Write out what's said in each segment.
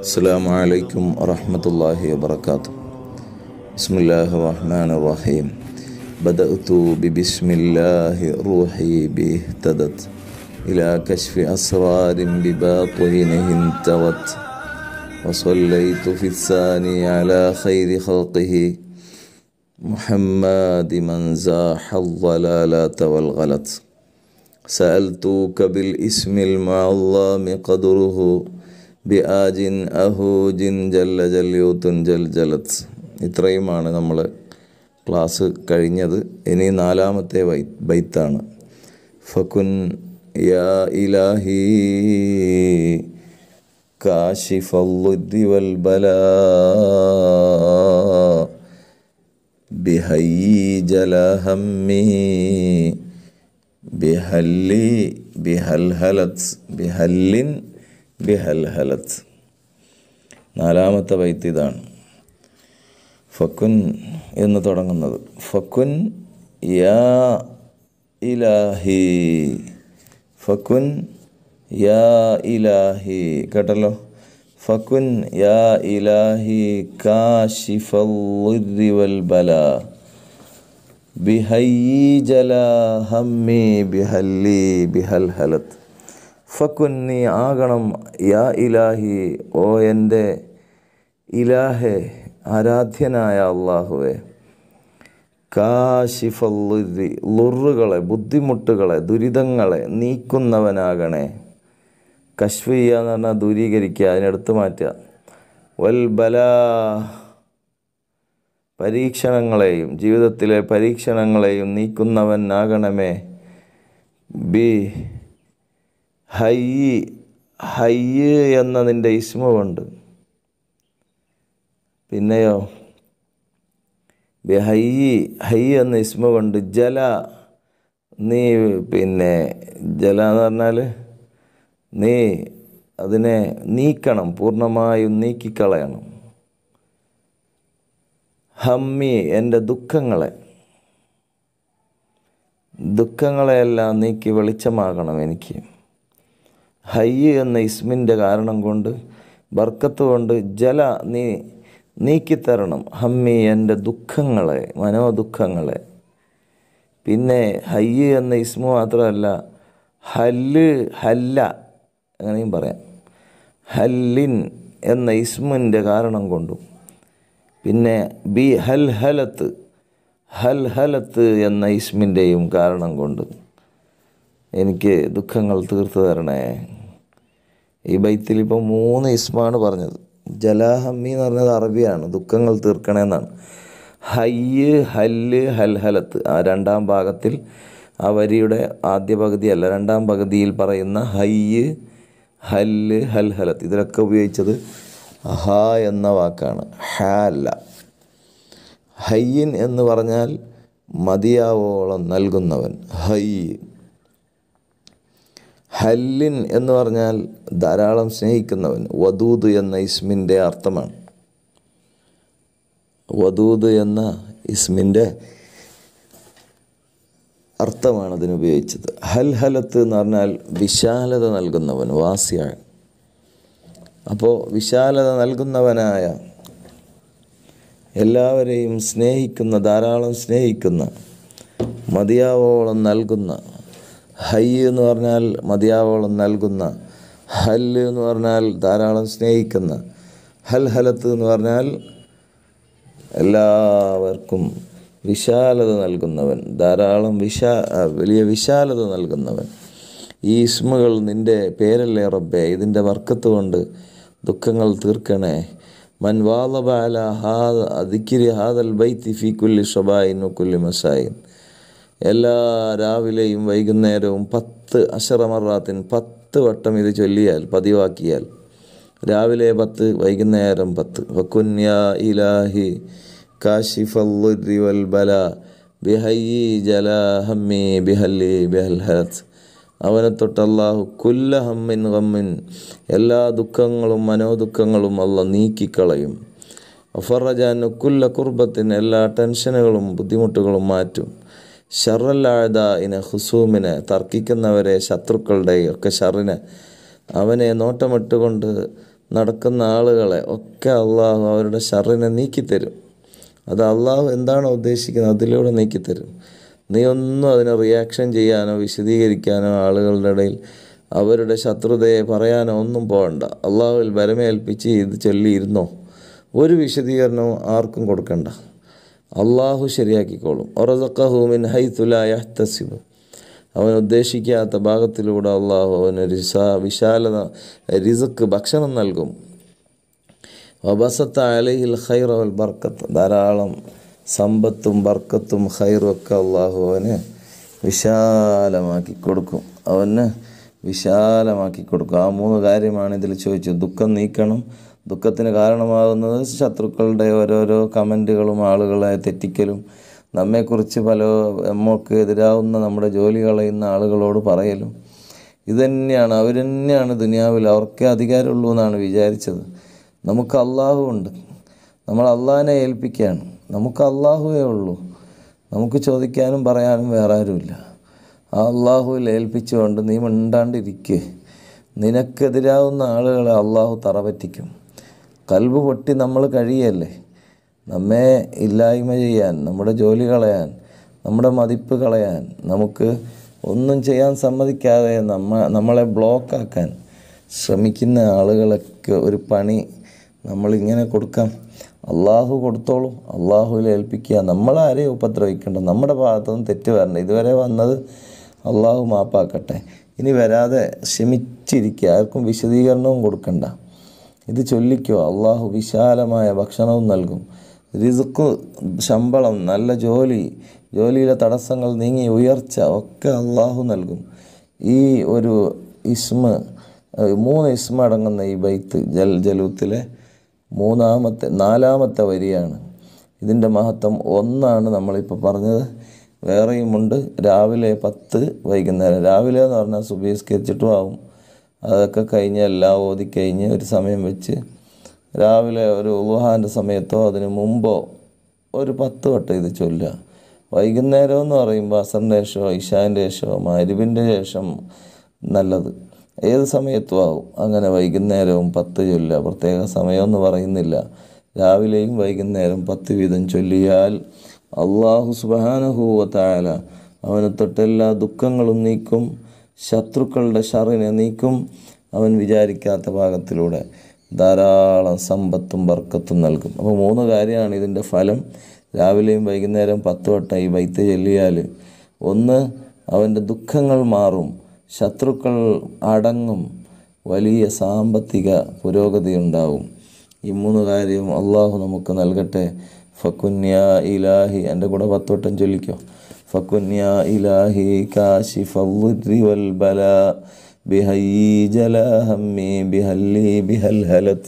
السلام عليكم ورحمة الله وبركاته بسم الله الرحمن الرحيم بدأت ببسم الله روحي باهتدت إلى كشف أسرار بباطنه انتوت وصليت في الثاني على خير خلقه محمد من زاح الضلالات والغلط سألتك بالاسم المعظم قدره ബിആജിൻ അഹൂജിൻ ജല്ല ജല്യൂത്തുൻ ജൽ ജലത് ഇത്രയുമാണ് നമ്മൾ ക്ലാസ് കഴിഞ്ഞത് ഇനി നാലാമത്തെ വൈ ബൈത്താണ് ഫക്കുൻ യാ ഇലാഹി കാശിഫ വൽ ബലാ بهي جلا همي بهلي بهلهلت ബിഹല്ലിൻ ബിഹൽ നാലാമത്തെ വൈത്ത് ഇതാണ് ഫക്കുൻ എന്ന് തുടങ്ങുന്നത് ഫക്കുൻ യാ ഇലാഹി ഫക്കുൻ യാ ഇലാഹി കേട്ടല്ലോ ഫക്കുൻ യാ ഇലാഹി കാശിഫൽ ബല ബിഹൈ ജലാ ഹമ്മി ബിഹല്ലി ബിഹൽ ഹലത്ത് ഫക്കുൻ നീ ആകണം യാ ഇലാഹി ഓ എൻ്റെ ഇലാഹെ ആരാധ്യനായ അള്ളാഹുവെ കാശിഫല്ലുരി ലുറുകളെ ബുദ്ധിമുട്ടുകളെ ദുരിതങ്ങളെ നീക്കുന്നവനാകണേ കശ്വിയ എന്ന് പറഞ്ഞാൽ ദൂരീകരിക്കുക അതിനെടുത്ത് മാറ്റുക വൽ ബലാ പരീക്ഷണങ്ങളെയും ജീവിതത്തിലെ പരീക്ഷണങ്ങളെയും നീക്കുന്നവൻ ആകണമേ ബി ഹയ്യ് ഹയ്യ് എന്ന നിൻ്റെ ഇസ്മുണ്ട് പിന്നെയോ ബെഹയ്യ് ഹയ്യ് എന്ന ഇസ്മുണ്ട് ജല നീ പിന്നെ ജല എന്ന് പറഞ്ഞാൽ നീ അതിനെ നീക്കണം പൂർണ്ണമായും നീക്കിക്കളയണം ഹമ്മി എൻ്റെ ദുഃഖങ്ങളെ ദുഃഖങ്ങളെയെല്ലാം നീക്കി വെളിച്ചമാകണം എനിക്ക് ഹയ്യ് എന്ന ഇസ്മിൻ്റെ കാരണം കൊണ്ട് ബർക്കത്ത് കൊണ്ട് ജല നീ നീക്കിത്തരണം ഹമ്മി എൻ്റെ ദുഃഖങ്ങളെ മനോദുഃഖങ്ങളെ പിന്നെ ഹയ്യ് എന്ന ഇസ്മു മാത്രമല്ല ഹല്ല് ഹല്ല അങ്ങനെയും പറയാം ഹല്ലിൻ എന്ന ഇസ്മിൻ്റെ കാരണം കൊണ്ടും പിന്നെ ബി ഹൽ ഹലത്ത് ഹൽ ഹലത്ത് എന്ന ഇസ്മിൻ്റെയും കാരണം കൊണ്ട് എനിക്ക് ദുഃഖങ്ങൾ തീർത്തു തരണേ ഈ ബൈത്തിൽ ഇപ്പോൾ മൂന്ന് ഇസ്മാണ് പറഞ്ഞത് ജലാഹമ്മി എന്ന് പറഞ്ഞത് അറബിയാണ് ദുഃഖങ്ങൾ തീർക്കണമെന്നാണ് ഹയ്യ് ഹല്ല് ഹൽഹലത്ത് ആ രണ്ടാം ഭാഗത്തിൽ ആ വരിയുടെ ആദ്യ പകുതിയല്ല രണ്ടാം പകുതിയിൽ പറയുന്ന ഹയ്യ് ഹല്ല് ഹൽഹലത്ത് ഇതിലൊക്കെ ഉപയോഗിച്ചത് ഹ എന്ന വാക്കാണ് ഹല്ല ഹയ്യൻ എന്ന് പറഞ്ഞാൽ മതിയാവോളം നൽകുന്നവൻ ഹയ്യ് ഹല്ലിൻ എന്ന് പറഞ്ഞാൽ ധാരാളം സ്നേഹിക്കുന്നവൻ വദൂദ് എന്ന ഇസ്മിൻ്റെ അർത്ഥമാണ് വദൂദ് എന്ന ഇസ്മിൻ്റെ അർത്ഥമാണ് അതിനുപയോഗിച്ചത് ഹൽ ഹലത്ത് എന്ന് പറഞ്ഞാൽ വിശാലത നൽകുന്നവൻ വാസിയാണ് അപ്പോൾ വിശാലത നൽകുന്നവനായ എല്ലാവരെയും സ്നേഹിക്കുന്ന ധാരാളം സ്നേഹിക്കുന്ന മതിയാവോളം നൽകുന്ന ഹൈ എന്ന് പറഞ്ഞാൽ മതിയാവോളം നൽകുന്ന ഹൽ എന്ന് പറഞ്ഞാൽ ധാരാളം സ്നേഹിക്കുന്ന ഹൽ ഹലത്ത് എന്ന് പറഞ്ഞാൽ എല്ലാവർക്കും വിശാലത നൽകുന്നവൻ ധാരാളം വിശാ വലിയ വിശാലത നൽകുന്നവൻ ഈ ഇസ്മുകൾ നിൻ്റെ പേരല്ലേ റബ്ബേ ഇതിൻ്റെ വർക്കത്ത് കൊണ്ട് ദുഃഖങ്ങൾ തീർക്കണേ മൻ വാലബാല ഹാദ് അതിക്കിരി ഹാദൽ ബൈത്തി ഫി കുല്ലി ഷബായിൻ കുല്ലി മസായിൻ എല്ലാ രാവിലെയും വൈകുന്നേരവും പത്ത് അഷറമറാത്തിൻ പത്ത് വട്ടം ഇത് ചൊല്ലിയാൽ പതിവാക്കിയാൽ രാവിലെ പത്ത് വൈകുന്നേരം പത്ത് ഇലാഹി ബല ബിഹയ്യി ജല ബിഹല്ലി ബിഹൽ ഹരത്ത് അവനെ തൊട്ട് അള്ളാഹു കുല്ല ഹമ്മിൻ ഹമ്മിൻ എല്ലാ ദുഃഖങ്ങളും മനോദുഃഖങ്ങളും അല്ല നീക്കിക്കളയും അഫറജാൻ കുല്ല കുർബത്തിന് എല്ലാ ടെൻഷനുകളും ബുദ്ധിമുട്ടുകളും മാറ്റും ഷറല്ലാഴ്ത ഇന് ഹുസൂമിന് തർക്കിക്കുന്നവരെ ശത്രുക്കളുടെ ഒക്കെ ഷറിന് അവനെ നോട്ടമിട്ടുകൊണ്ട് നടക്കുന്ന ആളുകളെ ഒക്കെ അള്ളാഹു അവരുടെ ഷറിനെ നീക്കിത്തരും അത് അള്ളാഹു എന്താണോ ഉദ്ദേശിക്കുന്നത് അതിലൂടെ നീക്കിത്തരും നീ ഒന്നും അതിനെ റിയാക്ഷൻ ചെയ്യാനോ വിശദീകരിക്കാനോ ആളുകളുടെ ഇടയിൽ അവരുടെ ശത്രുതയെ പറയാനോ ഒന്നും പോകണ്ട അള്ളാഹുവിൽ വരമേൽപ്പിച്ച് ഇത് ചൊല്ലിയിരുന്നോ ഒരു വിശദീകരണവും ആർക്കും കൊടുക്കണ്ട അള്ളാഹു ശരിയാക്കിക്കോളും ഒറസക്കഹൂമിൻ ഹൈത്തുലായഹ്തസിബ് അവൻ ഉദ്ദേശിക്കാത്ത ഭാഗത്തിലൂടെ അള്ളാഹു അവന് രിസ വിശാലത റിസക്ക് ഭക്ഷണം നൽകും വബസത്ത അലഹിൽ ഖൈർ ബർക്കത്ത് ധാരാളം സമ്പത്തും ബർക്കത്തും ഖൈറും ഒക്കെ അള്ളാഹു അവന് വിശാലമാക്കി കൊടുക്കും അവന് വിശാലമാക്കി കൊടുക്കും ആ മൂന്ന് കാര്യമാണ് ഇതിൽ ചോദിച്ചത് ദുഃഖം നീക്കണം ദുഃഖത്തിന് കാരണമാകുന്നത് ശത്രുക്കളുടെ ഓരോരോ കമൻറ്റുകളും ആളുകളെ തെറ്റിക്കലും നമ്മെക്കുറിച്ച് പല നമുക്ക് എതിരാവുന്ന നമ്മുടെ ജോലി കളയുന്ന ആളുകളോട് പറയലും ഇതുതന്നെയാണ് അവർ തന്നെയാണ് ദുനിയാവിൽ അവർക്കേ അധികാരമുള്ളൂ എന്നാണ് വിചാരിച്ചത് നമുക്ക് അള്ളാഹു ഉണ്ട് നമ്മൾ അള്ളാഹിനെ ഏൽപ്പിക്കുകയാണ് നമുക്ക് അള്ളാഹുവേ ഉള്ളൂ നമുക്ക് ചോദിക്കാനും പറയാനും വേറെ ആരുമില്ല ആ അള്ളാഹുവിൽ ഏൽപ്പിച്ചുകൊണ്ട് നീ മിണ്ടാണ്ടിരിക്കേ നിനക്കെതിരാവുന്ന ആളുകളെ അള്ളാഹു തറപറ്റിക്കും കൽവ് പൊട്ടി നമ്മൾ കഴിയല്ലേ നമ്മെ ഇല്ലായ്മ ചെയ്യാൻ നമ്മുടെ ജോലി കളയാൻ നമ്മുടെ മതിപ്പ് കളയാൻ നമുക്ക് ഒന്നും ചെയ്യാൻ സമ്മതിക്കാതെ നമ്മ നമ്മളെ ബ്ലോക്കാക്കാൻ ശ്രമിക്കുന്ന ആളുകളൊക്കെ ഒരു പണി നമ്മളിങ്ങനെ കൊടുക്കാം അള്ളാഹു കൊടുത്തോളും അള്ളാഹുവിൽ ഏൽപ്പിക്കുക നമ്മളാരെയും ഉപദ്രവിക്കേണ്ട നമ്മുടെ ഭാഗത്തുനിന്ന് തെറ്റ് വരണ്ട ഇതുവരെ വന്നത് അള്ളാഹു മാപ്പാക്കട്ടെ ഇനി വരാതെ ക്ഷമിച്ചിരിക്കുക ആർക്കും വിശദീകരണവും കൊടുക്കണ്ട ഇത് ചൊല്ലിക്കോ അള്ളാഹു വിശാലമായ ഭക്ഷണവും നൽകും റിസുക്ക് ശമ്പളം നല്ല ജോലി ജോലിയിലെ തടസ്സങ്ങൾ നീങ്ങി ഉയർച്ച ഒക്കെ അള്ളാഹു നൽകും ഈ ഒരു ഇസ്മ മൂന്ന് ഇസ്മ അടങ്ങുന്ന ഈ ബൈത്ത് ജൽ ജലൂത്തിലെ മൂന്നാമത്തെ നാലാമത്തെ വരിയാണ് ഇതിൻ്റെ മഹത്വം ഒന്നാണ് നമ്മളിപ്പോൾ പറഞ്ഞത് വേറെയുമുണ്ട് രാവിലെ പത്ത് വൈകുന്നേരം രാവിലെ എന്ന് പറഞ്ഞാൽ സുബീസ്കരിച്ചിട്ടും ആവും അതൊക്കെ കഴിഞ്ഞ് എല്ലാം ഓതിക്കഴിഞ്ഞ് ഒരു സമയം വെച്ച് രാവിലെ ഒരു ഉഹാൻ്റെ സമയത്തോ അതിന് മുമ്പോ ഒരു പത്ത് വട്ടം ഇത് ചൊല്ലുക വൈകുന്നേരം എന്ന് പറയുമ്പോൾ അസറിൻ്റെ ശേഷമോ ഇഷാൻ്റെ ശേഷമോ മരുവിൻ്റെ ശേഷം നല്ലത് ഏത് സമയത്തും ആവും അങ്ങനെ വൈകുന്നേരവും പത്ത് ചൊല്ലുക പ്രത്യേക സമയമൊന്നും പറയുന്നില്ല രാവിലെയും വൈകുന്നേരം പത്ത് വീതം ചൊല്ലിയാൽ അള്ളാഹു സുബാനഹൂവത്തായാല അവനെ തൊട്ടെല്ലാ ദുഃഖങ്ങളും നീക്കും ശത്രുക്കളുടെ ഷറിനെ നീക്കും അവൻ വിചാരിക്കാത്ത ഭാഗത്തിലൂടെ ധാരാളം സമ്പത്തും ബർക്കത്തും നൽകും അപ്പോൾ മൂന്ന് കാര്യമാണ് ഇതിൻ്റെ ഫലം രാവിലെയും വൈകുന്നേരം പത്ത് വട്ടം ഈ ബൈത്ത് ചെല്ലിയാൽ ഒന്ന് അവൻ്റെ ദുഃഖങ്ങൾ മാറും ശത്രുക്കൾ അടങ്ങും വലിയ സാമ്പത്തിക പുരോഗതി ഉണ്ടാവും ഈ മൂന്ന് കാര്യവും അള്ളാഹു നമുക്ക് നൽകട്ടെ ഫക്കുന്യ ഇലാഹി എൻ്റെ കൂടെ വട്ടം ചൊല്ലിക്കോ فكن يا إلهي كاشف الضر والبلاء بهي جلا همي بهلي بهلهلت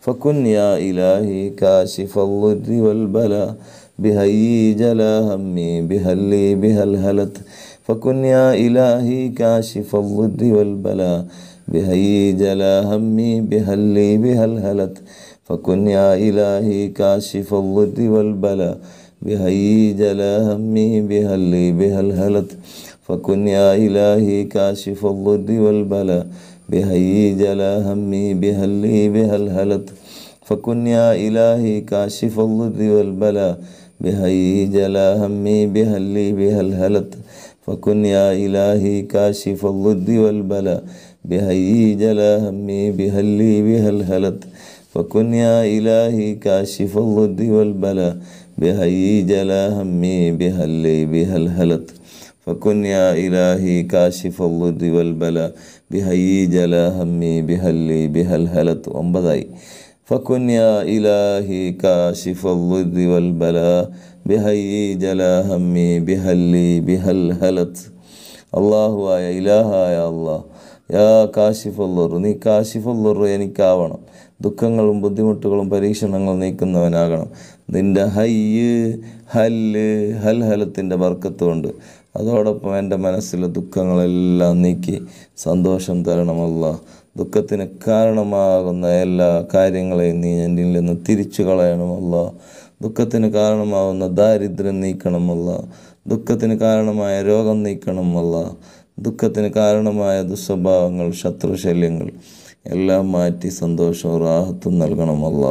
فكن يا إلهي كاشف الضر والبلاء بهي جلا همي بهلي بهلهلت فكن يا إلهي كاشف الضر والبلاء بهي جلا همي بهلي بهلهلت فكن يا إلهي كاشف الضر والبلاء بهي جلا همي بها لي بها الهلت فكن يا إلهي كاشف الضر والبلا بهي جلا همي بها لي بها الهلت فكن يا إلهي كاشف الضر والبلا بهي جلا همي بها لي بها الهلت فكن يا إلهي كاشف الضر والبلا بهي جلا همي بها لي بها الهلت فكن يا إلهي كاشف الضر والبلا بهي جلا همي بها اللي بها الهلت فكن يا إلهي كاشف الضد والبلاء بهي جلا همي بها اللي بها الهلت ഒമ്പതായി فكن يا إلهي كاشف الضد والبلاء بهي جلا همي بها اللي بها يا الله يا كاشف الضر ني كاشف الضر يعني كاونا ദുഃഖങ്ങളും ബുദ്ധിമുട്ടുകളും പരീക്ഷണങ്ങളും നീക്കുന്നവനാകണം നിൻ്റെ ഹയ്യ് ഹല്ല് ഹൽ ഹലത്തിൻ്റെ വർക്കത്തുകൊണ്ട് അതോടൊപ്പം എൻ്റെ മനസ്സിലെ ദുഃഖങ്ങളെല്ലാം നീക്കി സന്തോഷം തരണമല്ല ദുഃഖത്തിന് കാരണമാകുന്ന എല്ലാ കാര്യങ്ങളെയും നീ എൻ്റെ നിന്ന് തിരിച്ചു കളയണമല്ല ദുഃഖത്തിന് കാരണമാകുന്ന ദാരിദ്ര്യം നീക്കണമല്ല ദുഃഖത്തിന് കാരണമായ രോഗം നീക്കണമല്ല ദുഃഖത്തിന് കാരണമായ ദുസ്വഭാവങ്ങൾ ശത്രുശല്യങ്ങൾ എല്ലാം മാറ്റി സന്തോഷവും റാഹത്തും നൽകണമല്ല